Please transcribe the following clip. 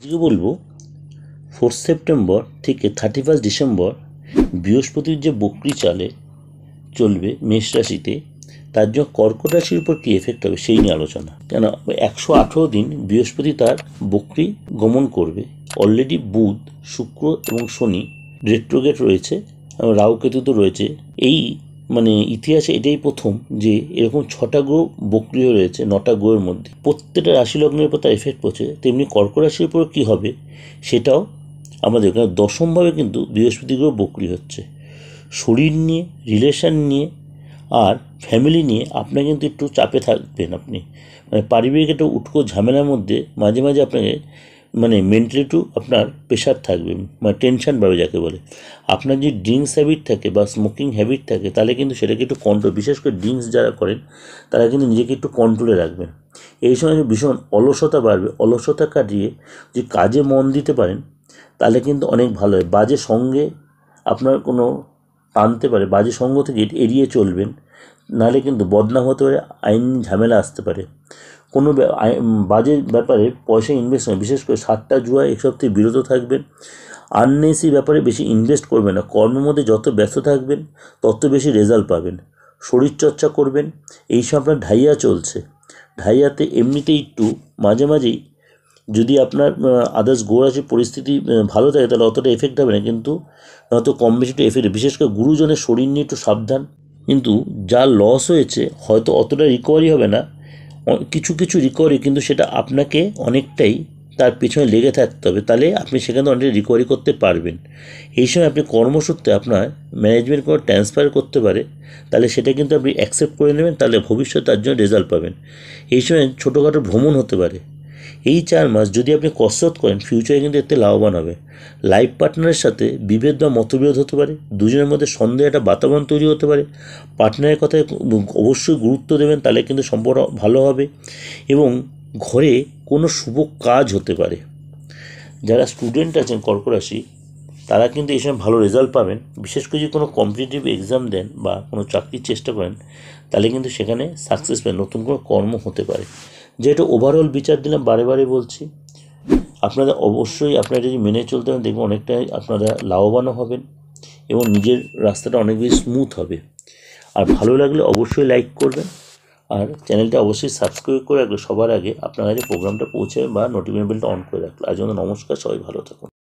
আজকে বলবো fourth September থেকে থার্টি ফার্স্ট ডিসেম্বর বৃহস্পতির যে বকরি চালে চলবে মেষ রাশিতে তার জন্য কর্কট রাশির উপর কী এফেক্ট হবে সেই নিয়ে আলোচনা কেন একশো আঠেরো দিন বৃহস্পতি তার বকরি গমন করবে অলরেডি বুধ শুক্র এবং শনি রেট্রোগেট রয়েছে এবং কেতু তো রয়েছে এই মানে ইতিহাসে এটাই প্রথম যে এরকম ছটা গ্রহ বক্রিয় রয়েছে নটা গ্রহের মধ্যে প্রত্যেকটা রাশি লগ্নের উপর তার এফেক্ট পড়ছে তেমনি কর্ক রাশির উপর কী হবে সেটাও আমাদের এখানে দশমভাবে কিন্তু বৃহস্পতি গ্রহ বক্রি হচ্ছে শরীর নিয়ে রিলেশন নিয়ে আর ফ্যামিলি নিয়ে আপনি কিন্তু একটু চাপে থাকবেন আপনি মানে পারিবারিক একটা উটকো ঝামেলার মধ্যে মাঝে মাঝে আপনাকে মানে মেন্টালি টু আপনার প্রেশার থাকবে মানে টেনশন পাবে যাকে বলে আপনার যদি ড্রিঙ্কস হ্যাবিট থাকে বা স্মোকিং হ্যাবিট থাকে তাহলে কিন্তু সেটাকে একটু কন্ট্রোল বিশেষ করে ড্রিঙ্কস যারা করেন তারা কিন্তু নিজেকে একটু কন্ট্রোলে রাখবেন এই সময় ভীষণ অলসতা বাড়বে অলসতা কাটিয়ে যদি কাজে মন দিতে পারেন তাহলে কিন্তু অনেক ভালো হয় বাজে সঙ্গে আপনার কোনো আনতে পারে বাজে সঙ্গ থেকে এড়িয়ে চলবেন নাহলে কিন্তু বদনাম হতে পারে আইন ঝামেলা আসতে পারে কোনো বাজে ব্যাপারে পয়সা ইনভেস্ট নয় বিশেষ করে সাতটা জুয়া এক থেকে বিরত থাকবেন আননেসি ব্যাপারে বেশি ইনভেস্ট করবেন না কর্মের মধ্যে যত ব্যস্ত থাকবেন তত বেশি রেজাল্ট পাবেন শরীরচর্চা করবেন এই সব আপনার ঢাইয়া চলছে ঢাইয়াতে এমনিতেই একটু মাঝে মাঝেই যদি আপনার আদার্স আছে পরিস্থিতি ভালো থাকে তাহলে অতটা এফেক্ট হবে না কিন্তু হয়তো কম বেশি একটু এফেক্ট বিশেষ করে গুরুজনের শরীর নিয়ে একটু সাবধান কিন্তু যা লস হয়েছে হয়তো অতটা রিকভারি হবে না কিছু কিছু রিকভারি কিন্তু সেটা আপনাকে অনেকটাই তার পিছনে লেগে থাকতে হবে তাহলে আপনি সেখানে অনেক রিকভারি করতে পারবেন এই সময় আপনি কর্মসূত্রে আপনার ম্যানেজমেন্ট কোনো ট্রান্সফার করতে পারে তাহলে সেটা কিন্তু আপনি অ্যাকসেপ্ট করে নেবেন তাহলে ভবিষ্যতে তার জন্য রেজাল্ট পাবেন এই সময় ছোটোখাটো ভ্রমণ হতে পারে এই চার মাস যদি আপনি কসরত করেন ফিউচারে কিন্তু এতে লাভবান হবে লাইফ পার্টনারের সাথে বিভেদ বা মতবিরোধ হতে পারে দুজনের মধ্যে সন্দেহ একটা বাতাবরণ তৈরি হতে পারে পার্টনারের কথায় অবশ্যই গুরুত্ব দেবেন তাহলে কিন্তু সম্পর্ক ভালো হবে এবং ঘরে কোনো শুভ কাজ হতে পারে যারা স্টুডেন্ট আছেন কর্করাশি তারা কিন্তু এই সময় ভালো রেজাল্ট পাবেন বিশেষ করে যদি কোনো কম্পিটিটিভ এক্সাম দেন বা কোনো চাকরির চেষ্টা করেন তাহলে কিন্তু সেখানে সাকসেস পাবেন নতুন কোনো কর্ম হতে পারে যেহেতু ওভারঅল বিচার দিলাম বারে বারে বলছি আপনারা অবশ্যই আপনারা যদি মেনে চলতে হবে দেখবেন অনেকটাই আপনারা লাভবানও হবেন এবং নিজের রাস্তাটা অনেক বেশি স্মুথ হবে আর ভালো লাগলে অবশ্যই লাইক করবেন আর চ্যানেলটা অবশ্যই সাবস্ক্রাইব করে রাখলে সবার আগে আপনার কাছে প্রোগ্রামটা পৌঁছে বা নোটিফিকেশন বেলটা অন করে রাখলে আজ নমস্কার সবাই ভালো থাকুন